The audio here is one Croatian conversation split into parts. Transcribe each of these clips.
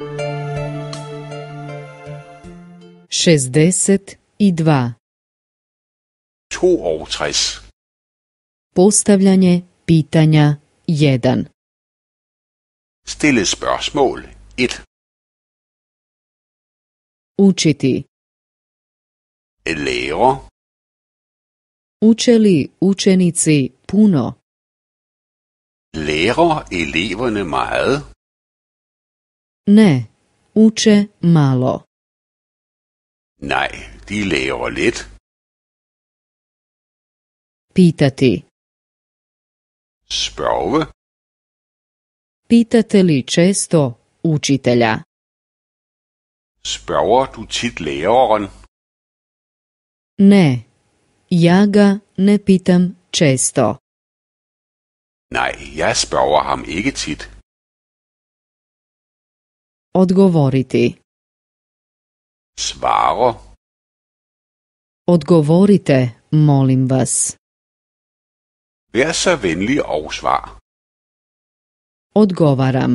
62 62 Postavljanje pitanja 1 Stille spørgsmål 1 Učiti Lære Uče li učenici puno? Lærer eleverne meget? Ne, uče malo. Nej, de lærer lidt. Pitati. Spørge. Pitate li često učitelja? Spørger du tit læreren? Ne, ja ga ne pitam često. Nej, jeg spørger ham ikke tit. Odgovoriti. Svaro. Odgovorite, molim vas. Vær så venlig og svar. Odgovaram.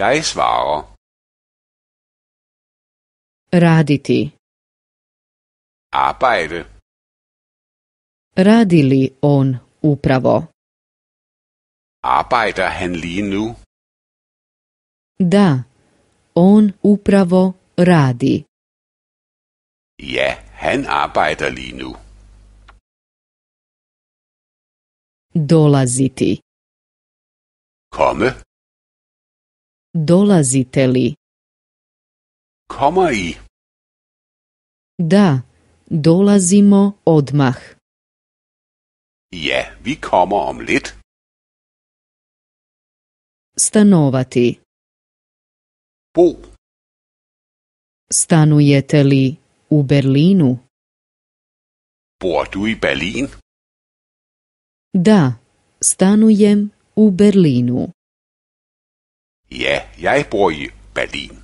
Jeg svarer. Raditi. Arbejde. Radili on upravo? Arbejder han lige nu? Da, on upravo radi. je han arbejder lige nu. Dolaziti. Komme. Dolazite li? i? Da, dolazimo odmah. je vi kommer om lit. Stanovati pu Stanujete li u Berlinu? Bor i Berlin? Da, stanujem u Berlinu. Ja, je bor Berlin.